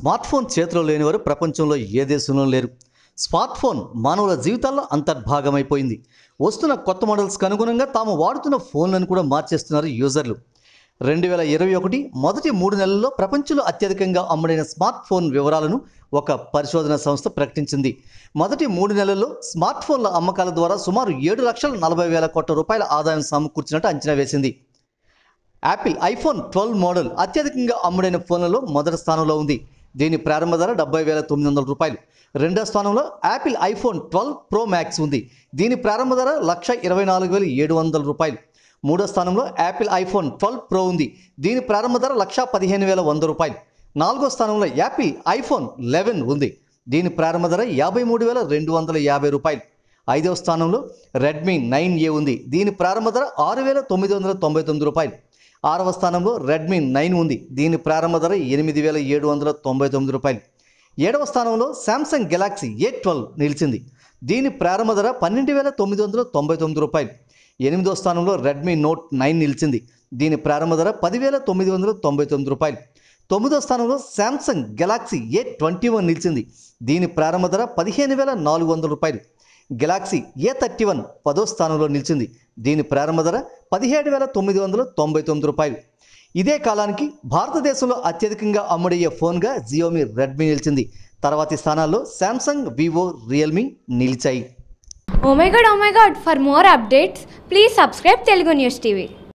smart phone చేతిలో లేనివారు ప్రపంచంలో ఏ దేశంలో లేరు స్మార్ట్ ఫోన్ మానవుల జీవితాల్లో అంతర్భాగమైపోయింది వస్తున్న కొత్త మోడల్స్కి అనుగుణంగా తాము వాడుతున్న ఫోన్లను కూడా మార్చేస్తున్నారు యూజర్లు రెండు వేల ఇరవై ఒకటి మొదటి మూడు నెలల్లో ప్రపంచంలో అత్యధికంగా అమ్ముడైన స్మార్ట్ ఫోన్ వివరాలను ఒక పరిశోధన సంస్థ ప్రకటించింది మొదటి మూడు నెలల్లో స్మార్ట్ ఫోన్ల అమ్మకాల ద్వారా సుమారు ఏడు లక్షల నలభై వేల కోట్ల రూపాయల ఆదాయం సమకూర్చినట్టు అంచనా వేసింది యాపిల్ ఐఫోన్ ట్వెల్వ్ మోడల్ అత్యధికంగా అమ్ముడైన ఫోన్లలో మొదటి స్థానంలో ఉంది దీని ప్రారంభ ధర డెబ్బై వేల తొమ్మిది వందల రూపాయలు రెండో స్థానంలో Apple iPhone twelve Pro Max ఉంది దీని ప్రారంభ ధర లక్ష ఇరవై నాలుగు వేల ఏడు వందల రూపాయలు మూడో స్థానంలో యాపిల్ ఐఫోన్ ట్వెల్వ్ ప్రో ఉంది దీని ప్రారంభ ధర లక్ష పదిహేను వేల వంద రూపాయలు నాలుగో స్థానంలో యాపిల్ ఐఫోన్ లెవెన్ ఉంది దీని ప్రారంభ ధర యాభై మూడు వేల రెండు వందల యాభై రూపాయలు ఐదవ స్థానంలో రెడ్మీ నైన్ ఏ ఉంది దీని ప్రారంభ ధర ఆరు వేల తొమ్మిది వందల తొంభై తొమ్మిది రూపాయలు ఆరవ స్థానంలో రెడ్మీ నైన్ ఉంది దీని ప్రారంభ ధర ఎనిమిది వేల ఏడు వందల తొంభై తొమ్మిది రూపాయలు ఏడవ స్థానంలో శాంసంగ్ గెలాక్సీ ఏ ట్వెల్వ్ నిలిచింది దీని ప్రారంభ ధర పన్నెండు వేల తొమ్మిది వందల తొంభై తొమ్మిది రూపాయలు ఎనిమిదో స్థానంలో రెడ్మీ నోట్ నైన్ నిలిచింది దీని ప్రారంభ ధర పదివేల తొమ్మిది వందల తొంభై తొమ్మిది రూపాయలు తొమ్మిదో స్థానంలో Samsung Galaxy A twenty one నిలిచింది దీని ప్రారంభ ధర పదిహేను వేల నాలుగు వందల రూపాయలు గెలాక్సీ ఏ థర్టీ వన్ పదో స్థానంలో నిలిచింది దీని ప్రారంభ ధర పదిహేడు వేల తొమ్మిది వందల తొంభై తొమ్మిది రూపాయలు ఇదే కాలానికి భారతదేశంలో అత్యధికంగా అమ్ముడయ్యే ఫోన్గా జియోమీ రెడ్మీ నిలిచింది తర్వాతి స్థానాల్లో శాంసంగ్ వివో రియల్మీ నిలిచాయి oh my god oh my god for more updates please subscribe Telugu news TV